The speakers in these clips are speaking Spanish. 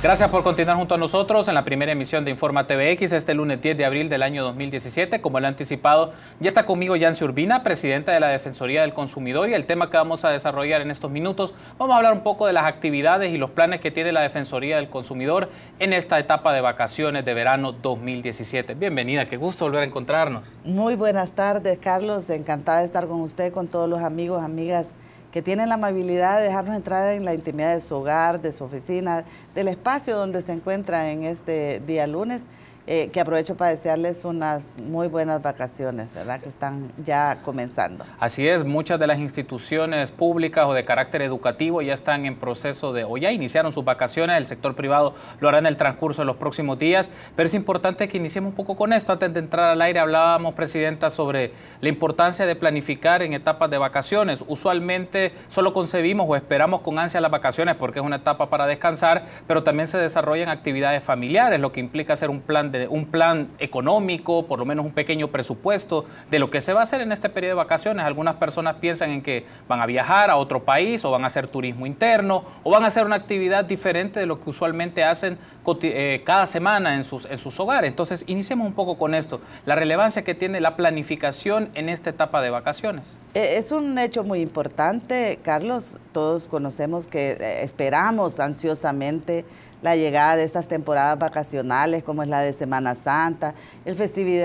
Gracias por continuar junto a nosotros en la primera emisión de Informa TVX este lunes 10 de abril del año 2017. Como lo he anticipado, ya está conmigo Yancy Urbina, presidenta de la Defensoría del Consumidor y el tema que vamos a desarrollar en estos minutos, vamos a hablar un poco de las actividades y los planes que tiene la Defensoría del Consumidor en esta etapa de vacaciones de verano 2017. Bienvenida, qué gusto volver a encontrarnos. Muy buenas tardes, Carlos. Encantada de estar con usted, con todos los amigos, amigas que tienen la amabilidad de dejarnos entrar en la intimidad de su hogar, de su oficina, del espacio donde se encuentra en este día lunes. Eh, que aprovecho para desearles unas muy buenas vacaciones, ¿verdad? Que están ya comenzando. Así es, muchas de las instituciones públicas o de carácter educativo ya están en proceso de, o ya iniciaron sus vacaciones, el sector privado lo hará en el transcurso de los próximos días, pero es importante que iniciemos un poco con esto. Antes de entrar al aire hablábamos, Presidenta, sobre la importancia de planificar en etapas de vacaciones. Usualmente solo concebimos o esperamos con ansia las vacaciones porque es una etapa para descansar, pero también se desarrollan actividades familiares, lo que implica hacer un plan de un plan económico, por lo menos un pequeño presupuesto de lo que se va a hacer en este periodo de vacaciones. Algunas personas piensan en que van a viajar a otro país o van a hacer turismo interno o van a hacer una actividad diferente de lo que usualmente hacen eh, cada semana en sus, en sus hogares. Entonces, iniciemos un poco con esto, la relevancia que tiene la planificación en esta etapa de vacaciones. Eh, es un hecho muy importante, Carlos. Todos conocemos que eh, esperamos ansiosamente la llegada de estas temporadas vacacionales, como es la de Semana Santa, el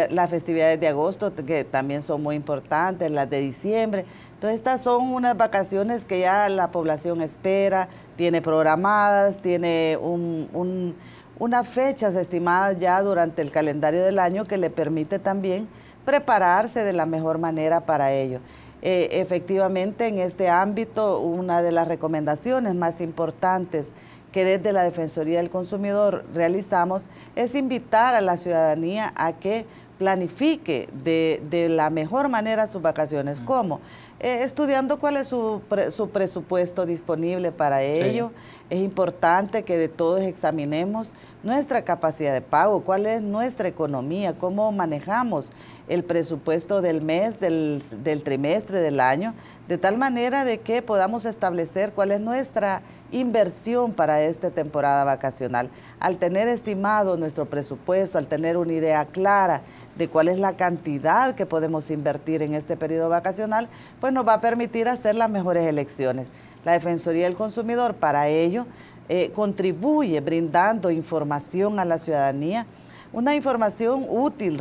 las festividades de agosto, que también son muy importantes, las de diciembre. Entonces, estas son unas vacaciones que ya la población espera, tiene programadas, tiene unas fechas estimadas ya durante el calendario del año que le permite también prepararse de la mejor manera para ello. Eh, efectivamente, en este ámbito, una de las recomendaciones más importantes que desde la Defensoría del Consumidor realizamos es invitar a la ciudadanía a que planifique de, la mejor manera sus vacaciones. Mm. ¿Cómo? Eh, estudiando cuál es su, su presupuesto disponible para ello. Es importante que de todos examinemos nuestra capacidad de pago, cuál es nuestra economía, cómo manejamos el presupuesto del mes, del, del trimestre, del año, de tal manera de que podamos establecer cuál es nuestra inversión para esta temporada vacacional. Al tener estimado nuestro presupuesto, al tener una idea clara de cuál es la cantidad que podemos invertir en este periodo vacacional, pues nos va a permitir hacer las mejores elecciones. La Defensoría del Consumidor para ello eh, contribuye brindando información a la ciudadanía una información útil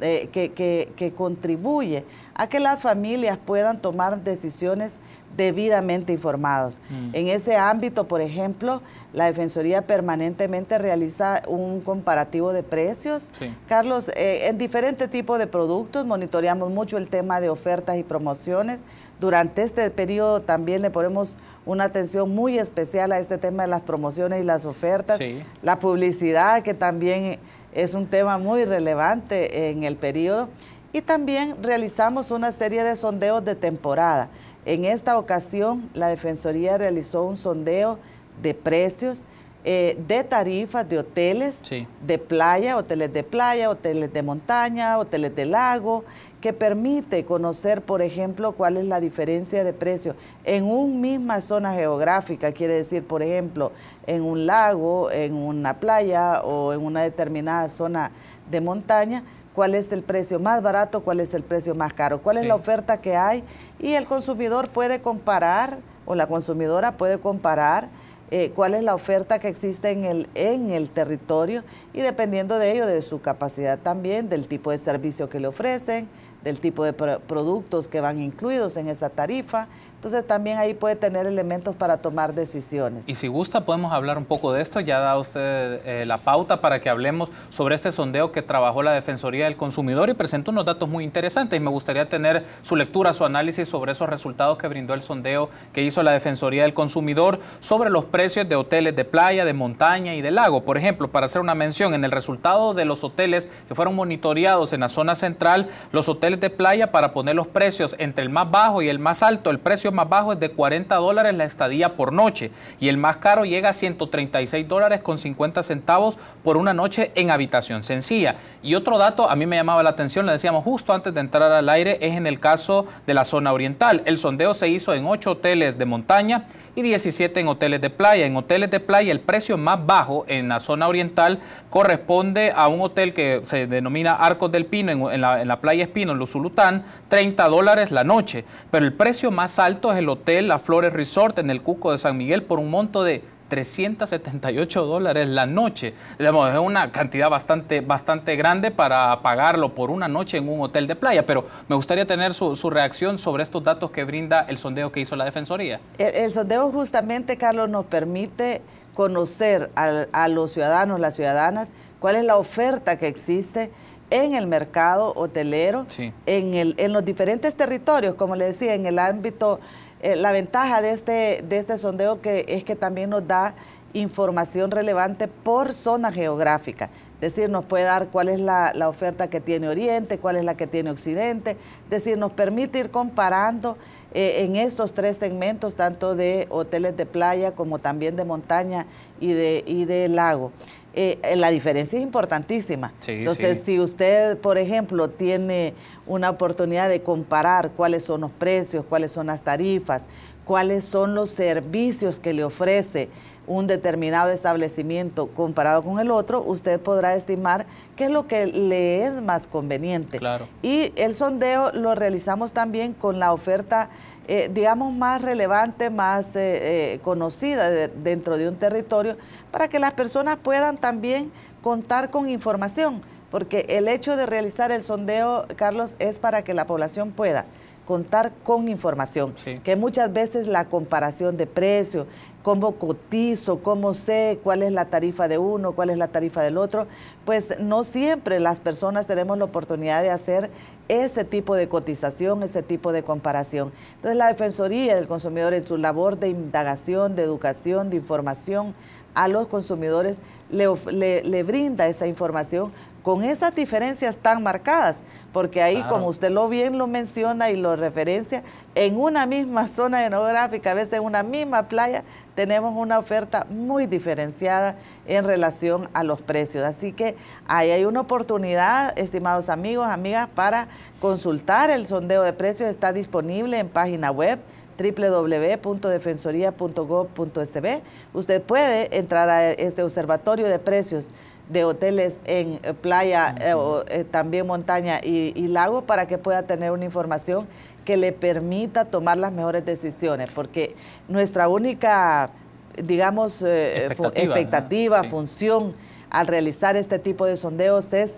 eh, que, contribuye a que las familias puedan tomar decisiones debidamente informados. Mm. En ese ámbito, por ejemplo, la Defensoría permanentemente realiza un comparativo de precios. Carlos, eh, en diferentes tipos de productos monitoreamos mucho el tema de ofertas y promociones. Durante este periodo también le ponemos una atención muy especial a este tema de las promociones y las ofertas, la publicidad que también es un tema muy relevante en el periodo. Y también realizamos una serie de sondeos de temporada. En esta ocasión, la Defensoría realizó un sondeo de precios, eh, de tarifas de hoteles, de playa, hoteles de playa, hoteles de montaña, hoteles de lago, que permite conocer, por ejemplo, cuál es la diferencia de precio en una misma zona geográfica, quiere decir, por ejemplo, en un lago, en una playa o en una determinada zona de montaña, cuál es el precio más barato, cuál es el precio más caro, cuál es la oferta que hay y el consumidor puede comparar o la consumidora puede comparar eh, cuál es la oferta que existe en el territorio y dependiendo de ello, de su capacidad también, del tipo de servicio que le ofrecen, del tipo de productos que van incluidos en esa tarifa, entonces también ahí puede tener elementos para tomar decisiones. Y si gusta, podemos hablar un poco de esto. Ya da usted eh, la pauta para que hablemos sobre este sondeo que trabajó la Defensoría del Consumidor y presentó unos datos muy interesantes. Y me gustaría tener su lectura, su análisis sobre esos resultados que brindó el sondeo que hizo la Defensoría del Consumidor sobre los precios de hoteles de playa, de montaña y de lago. Por ejemplo, para hacer una mención, en el resultado de los hoteles que fueron monitoreados en la zona central, los hoteles de playa para poner los precios entre el más bajo y el más alto, el precio más bajo es de 40 dólares la estadía por noche y el más caro llega a 136 dólares con 50 centavos por una noche en habitación sencilla. Y otro dato a mí me llamaba la atención, le decíamos justo antes de entrar al aire, es en el caso de la zona oriental. El sondeo se hizo en 8 hoteles de montaña y 17 en hoteles de playa. En hoteles de playa el precio más bajo en la zona oriental corresponde a un hotel que se denomina Arcos del Pino en, la, playa Espino, en Luzulután, 30 dólares la noche. Pero el precio más alto es el hotel La Flores Resort en el Cuco de San Miguel por un monto de 378 dólares la noche. es una cantidad bastante, bastante grande para pagarlo por una noche en un hotel de playa, pero me gustaría tener su, reacción sobre estos datos que brinda el sondeo que hizo la Defensoría. El, sondeo justamente, Carlos, nos permite conocer a los ciudadanos, las ciudadanas, cuál es la oferta que existe en el mercado hotelero, en, el, en los diferentes territorios, como le decía, en el ámbito, eh, la ventaja de este, de este sondeo que es que también nos da información relevante por zona geográfica decir, nos puede dar cuál es la, oferta que tiene Oriente, cuál es la que tiene Occidente, decir, nos permite ir comparando eh, en estos tres segmentos, tanto de hoteles de playa como también de montaña y de, lago. Eh, eh, la diferencia es importantísima. Entonces, si usted, por ejemplo, tiene una oportunidad de comparar cuáles son los precios, cuáles son las tarifas, cuáles son los servicios que le ofrece un determinado establecimiento comparado con el otro, usted podrá estimar qué es lo que le es más conveniente. Y el sondeo lo realizamos también con la oferta, eh, digamos, más relevante, más eh, eh, conocida dentro de un territorio, para que las personas puedan también contar con información, porque el hecho de realizar el sondeo, Carlos, es para que la población pueda contar con información, que muchas veces la comparación de precio, cómo cotizo, cómo sé cuál es la tarifa de uno, cuál es la tarifa del otro, pues no siempre las personas tenemos la oportunidad de hacer ese tipo de cotización, ese tipo de comparación. Entonces la Defensoría del Consumidor en su labor de indagación, de educación, de información a los consumidores, le brinda esa información con esas diferencias tan marcadas porque ahí, como usted lo bien lo menciona y lo referencia, en una misma zona geográfica, a veces en una misma playa, tenemos una oferta muy diferenciada en relación a los precios. Así que ahí hay una oportunidad, estimados amigos, amigas, para consultar el sondeo de precios. Está disponible en página web www.defensoría.gov.sb. Usted puede entrar a este observatorio de precios de hoteles en eh, playa, eh, o, eh, también montaña y, lago, para que pueda tener una información que le permita tomar las mejores decisiones, porque nuestra única, digamos, expectativa, función al realizar este tipo de sondeos es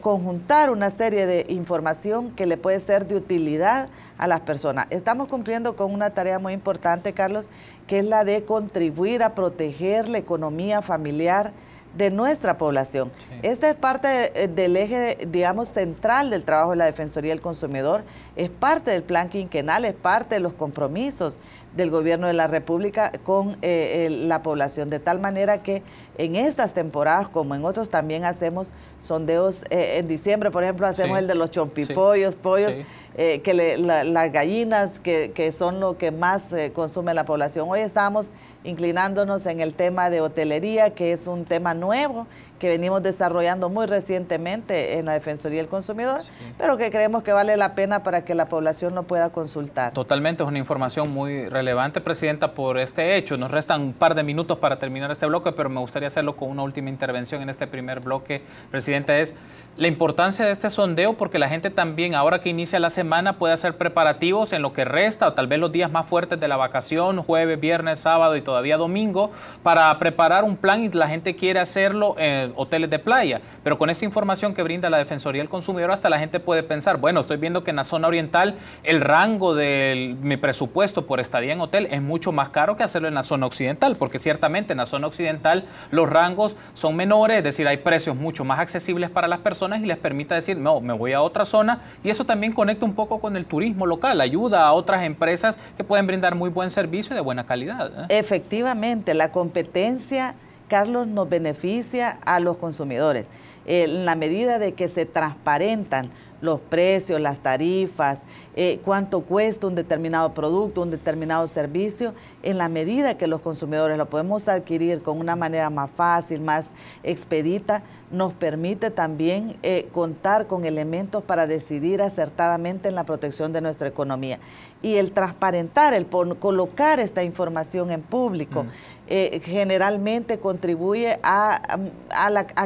conjuntar una serie de información que le puede ser de utilidad a las personas. Estamos cumpliendo con una tarea muy importante, Carlos, que es la de contribuir a proteger la economía familiar, de nuestra población. Esta es parte eh, del eje, digamos, central del trabajo de la Defensoría del Consumidor, es parte del plan quinquenal, es parte de los compromisos del gobierno de la República con eh, la población, de tal manera que en estas temporadas, como en otros, también hacemos sondeos eh, en diciembre, por ejemplo, hacemos el de los chompipollos, pollos, eh, que las gallinas, que, que, son lo que más consume la población. Hoy estamos inclinándonos en el tema de hotelería, que es un tema nuevo que venimos desarrollando muy recientemente en la Defensoría del Consumidor, pero que creemos que vale la pena para que la población lo pueda consultar. Totalmente, es una información muy relevante, Presidenta, por este hecho. Nos restan un par de minutos para terminar este bloque, pero me gustaría hacerlo con una última intervención en este primer bloque, Presidenta, es la importancia de este sondeo porque la gente también, ahora que inicia la semana, puede hacer preparativos en lo que resta o tal vez los días más fuertes de la vacación, jueves, viernes, sábado y todavía domingo, para preparar un plan y la gente quiere hacerlo. Eh, hoteles de playa. Pero con esa información que brinda la Defensoría del Consumidor, hasta la gente puede pensar, bueno, estoy viendo que en la zona oriental el rango de mi presupuesto por estadía en hotel es mucho más caro que hacerlo en la zona occidental, porque ciertamente en la zona occidental los rangos son menores, es decir, hay precios mucho más accesibles para las personas y les permite decir, no, me voy a otra zona y eso también conecta un poco con el turismo local, ayuda a otras empresas que pueden brindar muy buen servicio y de buena calidad. ¿eh? Efectivamente, la competencia Carlos, nos beneficia a los consumidores. Eh, en la medida de que se transparentan los precios, las tarifas, eh, cuánto cuesta un determinado producto, un determinado servicio, en la medida que los consumidores lo podemos adquirir con una manera más fácil, más expedita, nos permite también eh, contar con elementos para decidir acertadamente en la protección de nuestra economía. Y el transparentar, el colocar esta información en público, mm. eh, generalmente contribuye a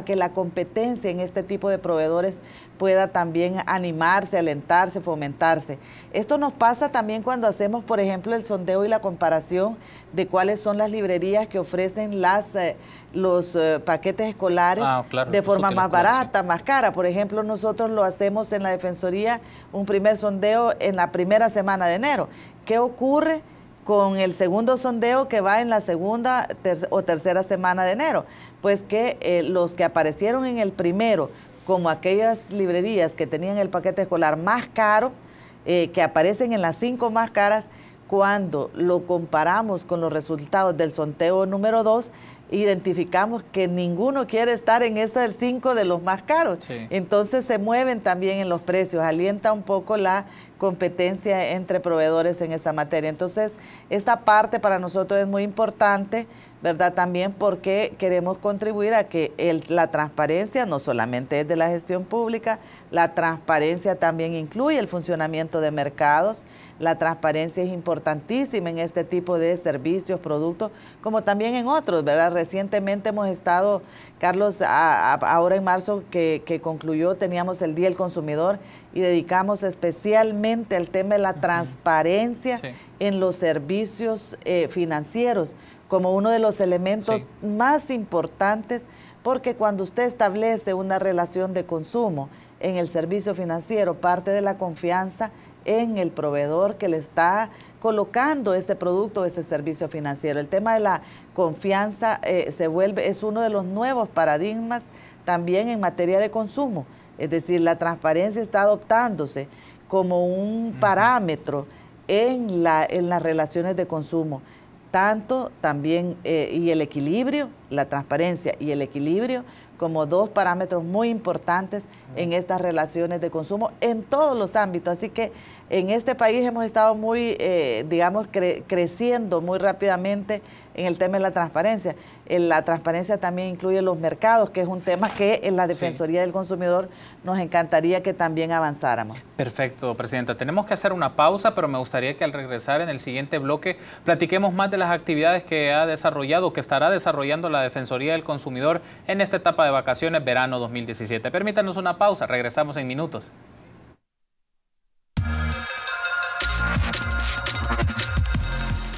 que la competencia en este tipo de proveedores pueda también animarse, alentarse, fomentarse. Esto nos pasa también cuando hacemos, por ejemplo, el sondeo y la comparación de cuáles son las librerías que ofrecen las, eh, los eh, paquetes escolares ah, de forma más barata, más cara. Por ejemplo, nosotros lo hacemos en la Defensoría, un primer sondeo en la primera semana de enero. ¿Qué ocurre? con el segundo sondeo que va en la segunda o tercera semana de enero, pues que eh, los que aparecieron en el primero como aquellas librerías que tenían el paquete escolar más caro, eh, que aparecen en las cinco más caras cuando lo comparamos con los resultados del sorteo número dos, identificamos que ninguno quiere estar en ese cinco de los más caros. Entonces se mueven también en los precios, alienta un poco la competencia entre proveedores en esa materia. Entonces, esta parte para nosotros es muy importante, ¿verdad? También porque queremos contribuir a que la transparencia no solamente es de la gestión pública, la transparencia también incluye el funcionamiento de mercados, la transparencia es importantísima en este tipo de servicios, productos, como también en otros, ¿verdad? Recientemente hemos estado, Carlos, ahora en marzo que concluyó, teníamos el Día del Consumidor y dedicamos especialmente al tema de la transparencia en los servicios eh, financieros como uno de los elementos más importantes porque cuando usted establece una relación de consumo en el servicio financiero, parte de la confianza en el proveedor que le está colocando ese producto, ese servicio financiero. El tema de la confianza eh, se vuelve, es uno de los nuevos paradigmas también en materia de consumo. Es decir, la transparencia está adoptándose como un parámetro en, las relaciones de consumo. Tanto también eh, y el equilibrio, la transparencia y el equilibrio como dos parámetros muy importantes en estas relaciones de consumo en todos los ámbitos. Así que en este país hemos estado muy, eh, digamos, creciendo muy rápidamente en el tema de la transparencia. Eh, la transparencia también incluye los mercados, que es un tema que en la Defensoría del Consumidor nos encantaría que también avanzáramos. Perfecto, Presidenta. Tenemos que hacer una pausa, pero me gustaría que al regresar en el siguiente bloque platiquemos más de las actividades que ha desarrollado, que estará desarrollando la Defensoría del Consumidor en esta etapa de vacaciones verano 2017. Permítanos una pausa, regresamos en minutos.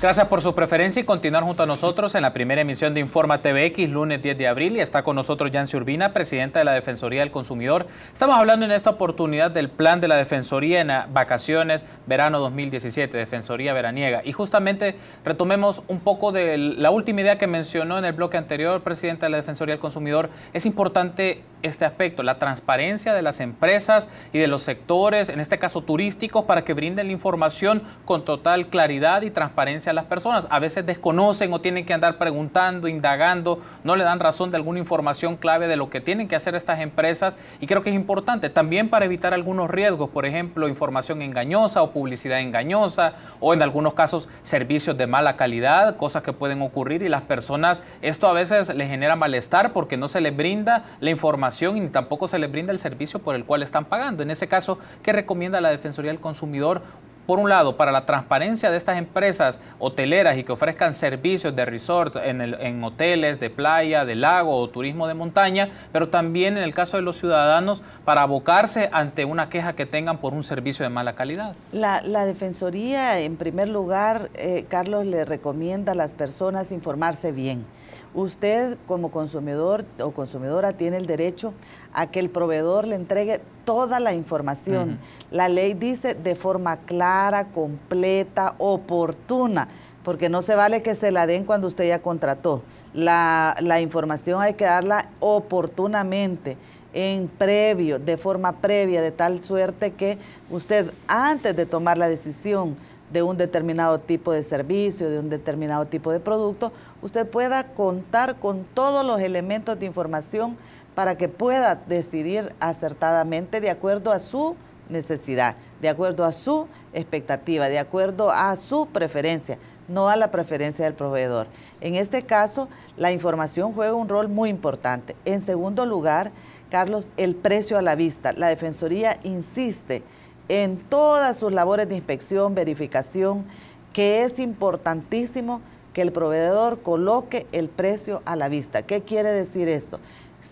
Gracias por su preferencia y continuar junto a nosotros en la primera emisión de Informa TVX, lunes 10 de abril. Y está con nosotros Yancy Urbina, presidenta de la Defensoría del Consumidor. Estamos hablando en esta oportunidad del plan de la Defensoría en vacaciones verano 2017, Defensoría Veraniega. Y justamente retomemos un poco de la última idea que mencionó en el bloque anterior, presidenta de la Defensoría del Consumidor. Es importante este aspecto, la transparencia de las empresas y de los sectores, en este caso turísticos, para que brinden la información con total claridad y transparencia a las personas. A veces desconocen o tienen que andar preguntando, indagando, no le dan razón de alguna información clave de lo que tienen que hacer estas empresas y creo que es importante también para evitar algunos riesgos, por ejemplo, información engañosa o publicidad engañosa o en algunos casos servicios de mala calidad, cosas que pueden ocurrir y las personas, esto a veces les genera malestar porque no se les brinda la información y tampoco se les brinda el servicio por el cual están pagando. En ese caso, ¿qué recomienda la Defensoría del Consumidor? Por un lado, para la transparencia de estas empresas hoteleras y que ofrezcan servicios de resort en, hoteles de playa, de lago o turismo de montaña, pero también en el caso de los ciudadanos para abocarse ante una queja que tengan por un servicio de mala calidad. La, Defensoría, en primer lugar, eh, Carlos, le recomienda a las personas informarse bien usted como consumidor o consumidora tiene el derecho a que el proveedor le entregue toda la información. La ley dice de forma clara, completa, oportuna, porque no se vale que se la den cuando usted ya contrató. la información hay que darla oportunamente en previo, de forma previa, de tal suerte que usted antes de tomar la decisión de un determinado tipo de servicio, de un determinado tipo de producto, usted pueda contar con todos los elementos de información para que pueda decidir acertadamente de acuerdo a su necesidad, de acuerdo a su expectativa, de acuerdo a su preferencia, no a la preferencia del proveedor. En este caso, la información juega un rol muy importante. En segundo lugar, Carlos, el precio a la vista. La Defensoría insiste en todas sus labores de inspección, verificación, que es importantísimo que el proveedor coloque el precio a la vista. ¿Qué quiere decir esto?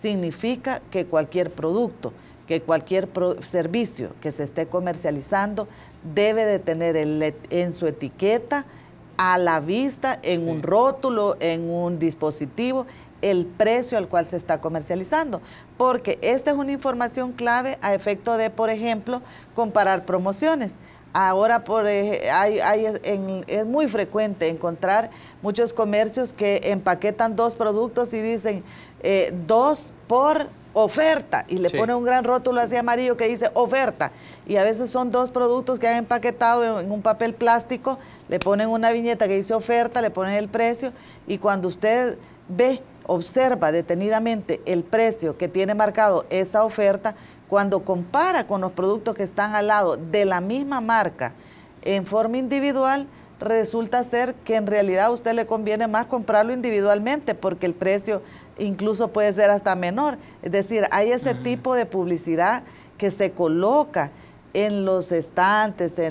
Significa que cualquier producto, que cualquier servicio que se esté comercializando debe de tener el, e, en su etiqueta a la vista, en un rótulo, en un dispositivo, el precio al cual se está comercializando, porque esta es una información clave a efecto de, por ejemplo, comparar promociones. Ahora por, eh, hay, es muy frecuente encontrar muchos comercios que empaquetan dos productos y dicen eh, dos por oferta y le ponen un gran rótulo así amarillo que dice oferta y a veces son dos productos que han empaquetado en un papel plástico, le ponen una viñeta que dice oferta, le ponen el precio y cuando usted ve, observa detenidamente el precio que tiene marcado esa oferta, cuando compara con los productos que están al lado de la misma marca en forma individual, resulta ser que en realidad a usted le conviene más comprarlo individualmente porque el precio incluso puede ser hasta menor. Es decir, hay ese tipo de publicidad que se coloca en los estantes, eh,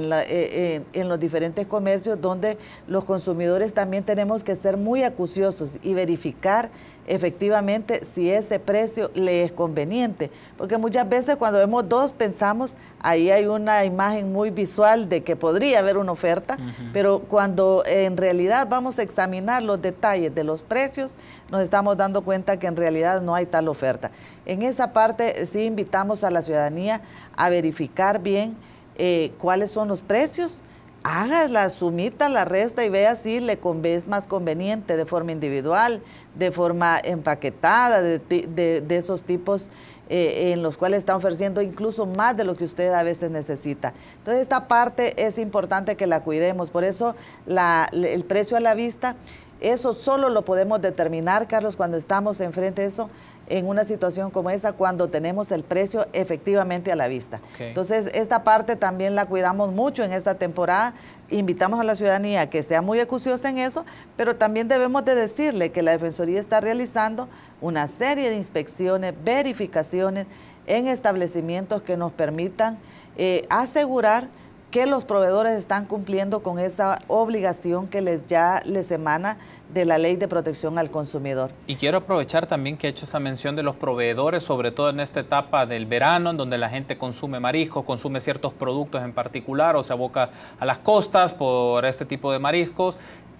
en, en, los diferentes comercios, donde los consumidores también tenemos que ser muy acuciosos y verificar efectivamente si ese precio le es conveniente. Porque muchas veces cuando vemos dos pensamos, ahí hay una imagen muy visual de que podría haber una oferta, pero cuando en realidad vamos a examinar los detalles de los precios, nos estamos dando cuenta que en realidad no hay tal oferta. En esa parte sí invitamos a la ciudadanía a verificar bien eh, cuáles son los precios haga la sumita, la resta y vea si le es más conveniente de forma individual, de forma empaquetada, de, esos tipos eh, en los cuales está ofreciendo incluso más de lo que usted a veces necesita. Entonces esta parte es importante que la cuidemos, por eso el precio a la vista, eso solo lo podemos determinar, Carlos, cuando estamos enfrente de eso en una situación como esa cuando tenemos el precio efectivamente a la vista. Entonces, esta parte también la cuidamos mucho en esta temporada. Invitamos a la ciudadanía a que sea muy acuciosa en eso, pero también debemos de decirle que la Defensoría está realizando una serie de inspecciones, verificaciones en establecimientos que nos permitan eh, asegurar que los proveedores están cumpliendo con esa obligación que les ya les emana de la ley de protección al consumidor. Y quiero aprovechar también que he hecho esa mención de los proveedores, sobre todo en esta etapa del verano, en donde la gente consume mariscos, consume ciertos productos en particular o se aboca a las costas por este tipo de mariscos.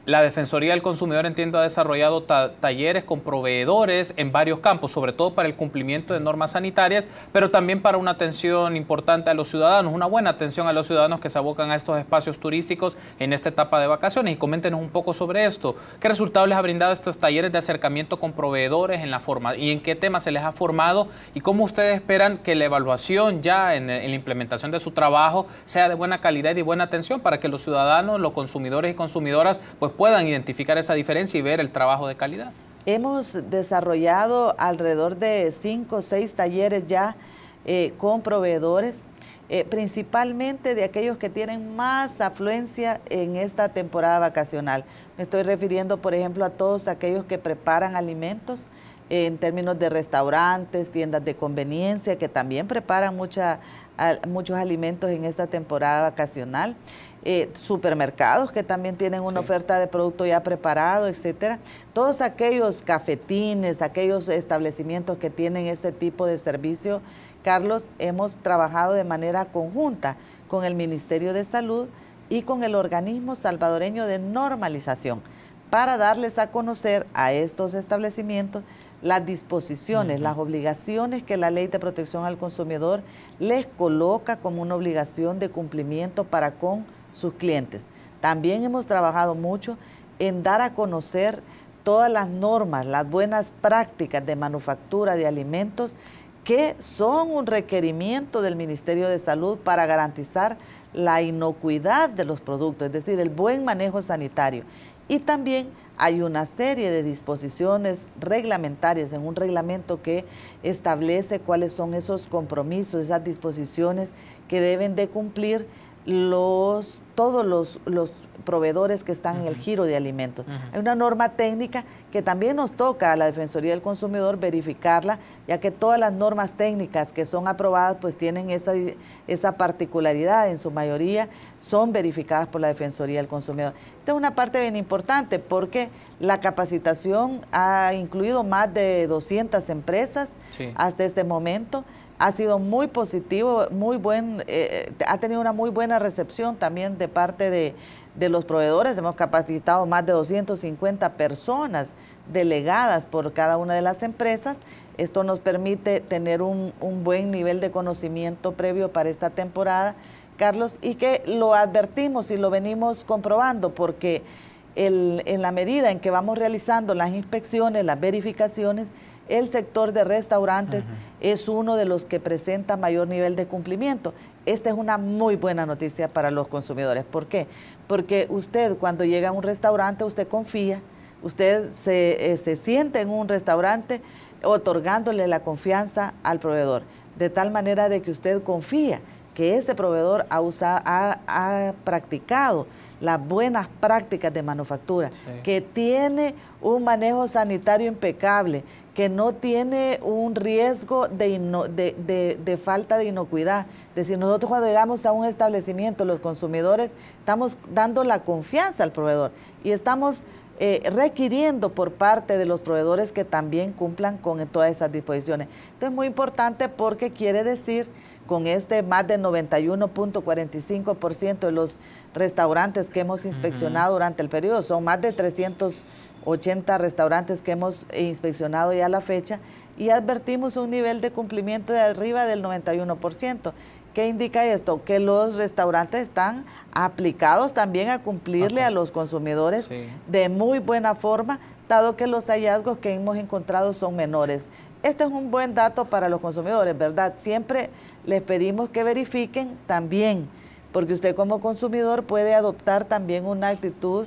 La Defensoría del Consumidor, entiendo, ha desarrollado talleres con proveedores en varios campos, sobre todo para el cumplimiento de normas sanitarias, pero también para una atención importante a los ciudadanos, una buena atención a los ciudadanos que se abocan a estos espacios turísticos en esta etapa de vacaciones. Y coméntenos un poco sobre esto. ¿Qué resultados les ha brindado estos talleres de acercamiento con proveedores en la forma y en qué temas se les ha formado y cómo ustedes esperan que la evaluación ya en, la implementación de su trabajo sea de buena calidad y buena atención para que los ciudadanos, los consumidores y consumidoras, pues puedan identificar esa diferencia y ver el trabajo de calidad. Hemos desarrollado alrededor de cinco o seis talleres ya eh, con proveedores, eh, principalmente de aquellos que tienen más afluencia en esta temporada vacacional. Me estoy refiriendo, por ejemplo, a todos aquellos que preparan alimentos eh, en términos de restaurantes, tiendas de conveniencia, que también preparan muchos alimentos en esta temporada vacacional. Eh, supermercados que también tienen una oferta de producto ya preparado, etcétera. Todos aquellos cafetines, aquellos establecimientos que tienen este tipo de servicio, Carlos, hemos trabajado de manera conjunta con el Ministerio de Salud y con el organismo salvadoreño de normalización para darles a conocer a estos establecimientos las disposiciones, las obligaciones que la ley de protección al consumidor les coloca como una obligación de cumplimiento para con sus clientes. También hemos trabajado mucho en dar a conocer todas las normas, las buenas prácticas de manufactura de alimentos que son un requerimiento del Ministerio de Salud para garantizar la inocuidad de los productos, es decir, el buen manejo sanitario. Y también hay una serie de disposiciones reglamentarias en un reglamento que establece cuáles son esos compromisos, esas disposiciones que deben de cumplir los, todos los, proveedores que están en el giro de alimentos. Hay una norma técnica que también nos toca a la Defensoría del Consumidor verificarla, ya que todas las normas técnicas que son aprobadas pues tienen esa, particularidad, en su mayoría son verificadas por la Defensoría del Consumidor. Esta es una parte bien importante porque la capacitación ha incluido más de 200 empresas hasta este momento ha sido muy positivo, muy buen, eh, eh, ha tenido una muy buena recepción también de parte de, los proveedores. Hemos capacitado más de 250 personas delegadas por cada una de las empresas. Esto nos permite tener un, buen nivel de conocimiento previo para esta temporada, Carlos, y que lo advertimos y lo venimos comprobando porque en la medida en que vamos realizando las inspecciones, las verificaciones, el sector de restaurantes es uno de los que presenta mayor nivel de cumplimiento. Esta es una muy buena noticia para los consumidores. ¿Por qué? Porque usted cuando llega a un restaurante, usted confía, usted se, eh, siente en un restaurante otorgándole la confianza al proveedor, de tal manera de que usted confía que ese proveedor ha practicado las buenas prácticas de manufactura, que tiene un manejo sanitario impecable, que no tiene un riesgo de, falta de inocuidad. Es decir, nosotros cuando llegamos a un establecimiento, los consumidores, estamos dando la confianza al proveedor y estamos eh, requiriendo por parte de los proveedores que también cumplan con todas esas disposiciones. Esto es muy importante porque quiere decir con este más del 91.45% de los restaurantes que hemos inspeccionado durante el periodo. Son más de 380 restaurantes que hemos inspeccionado ya a la fecha y advertimos un nivel de cumplimiento de arriba del 91%. ¿Qué indica esto? Que los restaurantes están aplicados también a cumplirle a los consumidores de muy buena forma, dado que los hallazgos que hemos encontrado son menores. Este es un buen dato para los consumidores, ¿verdad? Siempre les pedimos que verifiquen también, porque usted como consumidor puede adoptar también una actitud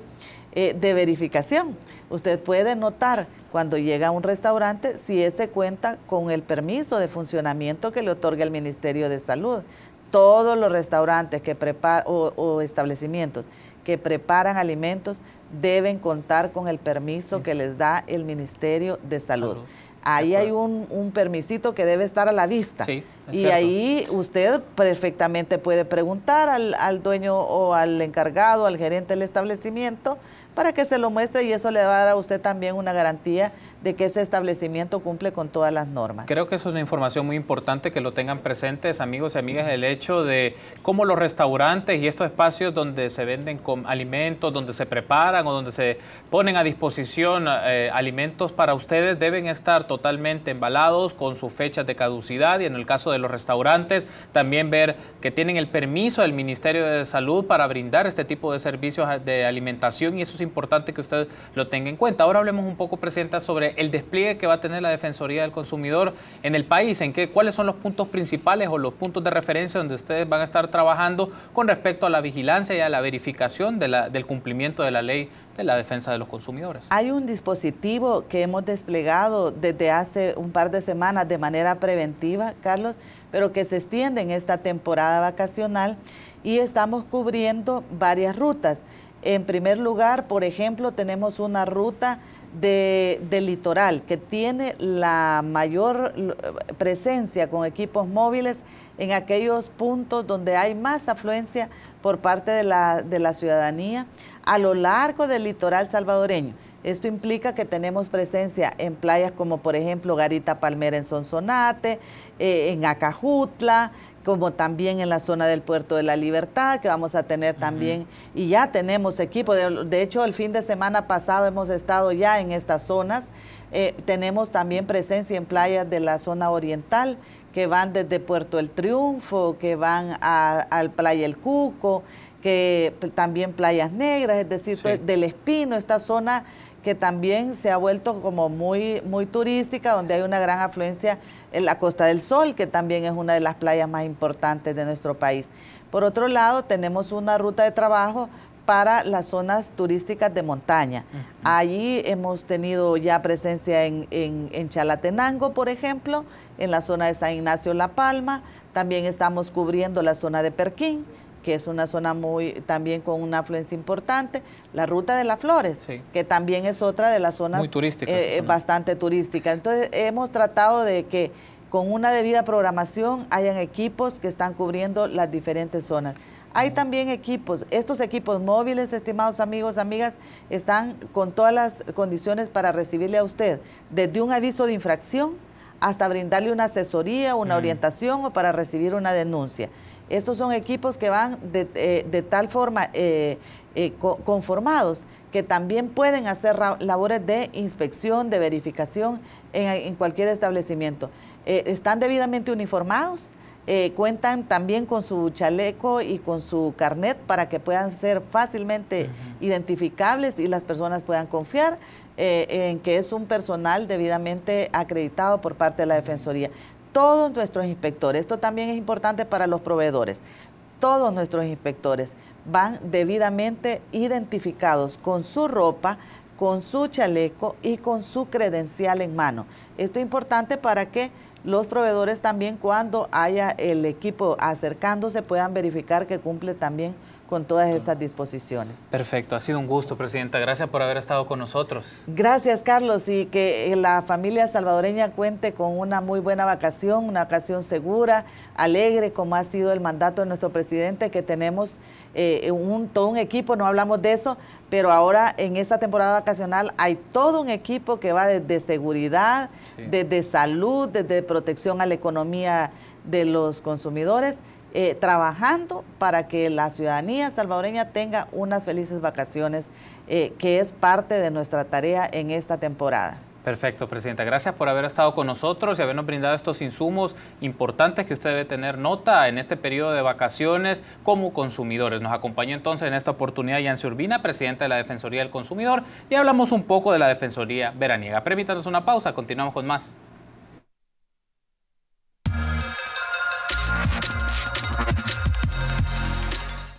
eh, de verificación. Usted puede notar cuando llega a un restaurante si ese cuenta con el permiso de funcionamiento que le otorga el Ministerio de Salud. Todos los restaurantes que o, establecimientos que preparan alimentos deben contar con el permiso que les da el Ministerio de Salud. Ahí hay un, permisito que debe estar a la vista. y ahí usted perfectamente puede preguntar al, dueño o al encargado, al gerente del establecimiento, para que se lo muestre y eso le va a dar a usted también una garantía de que ese establecimiento cumple con todas las normas. Creo que eso es una información muy importante que lo tengan presentes, amigos y amigas, el hecho de cómo los restaurantes y estos espacios donde se venden con alimentos, donde se preparan o donde se ponen a disposición eh, alimentos para ustedes deben estar totalmente embalados con sus fechas de caducidad y en el caso de los restaurantes también ver que tienen el permiso del Ministerio de Salud para brindar este tipo de servicios de alimentación y eso es importante que usted lo tenga en cuenta. Ahora hablemos un poco, Presidenta, sobre el despliegue que va a tener la Defensoría del Consumidor en el país, en qué, cuáles son los puntos principales o los puntos de referencia donde ustedes van a estar trabajando con respecto a la vigilancia y a la verificación del cumplimiento de la ley de la defensa de los consumidores. Hay un dispositivo que hemos desplegado desde hace un par de semanas de manera preventiva, Carlos, pero que se extiende en esta temporada vacacional y estamos cubriendo varias rutas. En primer lugar, por ejemplo, tenemos una ruta del litoral, que tiene la mayor eh, presencia con equipos móviles en aquellos puntos donde hay más afluencia por parte de la, de la ciudadanía a lo largo del litoral salvadoreño. Esto implica que tenemos presencia en playas como por ejemplo Garita Palmera en Sonsonate, eh, en Acajutla, como también en la zona del Puerto de la Libertad, que vamos a tener también, y ya tenemos equipo, de, hecho el fin de semana pasado hemos estado ya en estas zonas, eh, tenemos también presencia en playas de la zona oriental, que van desde Puerto El Triunfo, que van a, al Playa El Cuco, que también Playas Negras, es decir, pues, del Espino, esta zona que también se ha vuelto como muy, muy turística, donde hay una gran afluencia en la Costa del Sol, que también es una de las playas más importantes de nuestro país. Por otro lado, tenemos una ruta de trabajo para las zonas turísticas de montaña. Allí hemos tenido ya presencia en, en, Chalatenango, por ejemplo, en la zona de San Ignacio La Palma, también estamos cubriendo la zona de Perquín que es una zona muy también con una afluencia importante, la ruta de las flores, que también es otra de las zonas eh, eh, bastante turística. Entonces hemos tratado de que con una debida programación hayan equipos que están cubriendo las diferentes zonas. Hay mm. también equipos, estos equipos móviles, estimados amigos, amigas, están con todas las condiciones para recibirle a usted, desde un aviso de infracción hasta brindarle una asesoría, una mm. orientación o para recibir una denuncia. Estos son equipos que van de, eh, tal forma eh, eh, conformados que también pueden hacer labores de inspección, de verificación en, cualquier establecimiento. están debidamente uniformados, cuentan también con su chaleco y con su carnet para que puedan ser fácilmente identificables y las personas puedan confiar en que es un personal debidamente acreditado por parte de la Defensoría todos nuestros inspectores, esto también es importante para los proveedores, todos nuestros inspectores van debidamente identificados con su ropa, con su chaleco y con su credencial en mano. Esto es importante para que los proveedores también cuando haya el equipo acercándose puedan verificar que cumple también con todas esas disposiciones. Perfecto, ha sido un gusto, Presidenta. Gracias por haber estado con nosotros. Gracias, Carlos, y que la familia salvadoreña cuente con una muy buena vacación, una vacación segura, alegre, como ha sido el mandato de nuestro presidente, que tenemos eh, un, todo un equipo, no hablamos de eso, pero ahora en esta temporada vacacional hay todo un equipo que va desde seguridad, desde salud, desde protección a la economía de los consumidores eh, trabajando para que la ciudadanía salvadoreña tenga unas felices vacaciones, eh, que es parte de nuestra tarea en esta temporada. Perfecto, Presidenta. Gracias por haber estado con nosotros y habernos brindado estos insumos importantes que usted debe tener nota en este periodo de vacaciones como consumidores. Nos acompaña entonces en esta oportunidad Yancy Urbina, Presidenta de la Defensoría del Consumidor, y hablamos un poco de la Defensoría Veraniega. Permítanos una pausa, continuamos con más.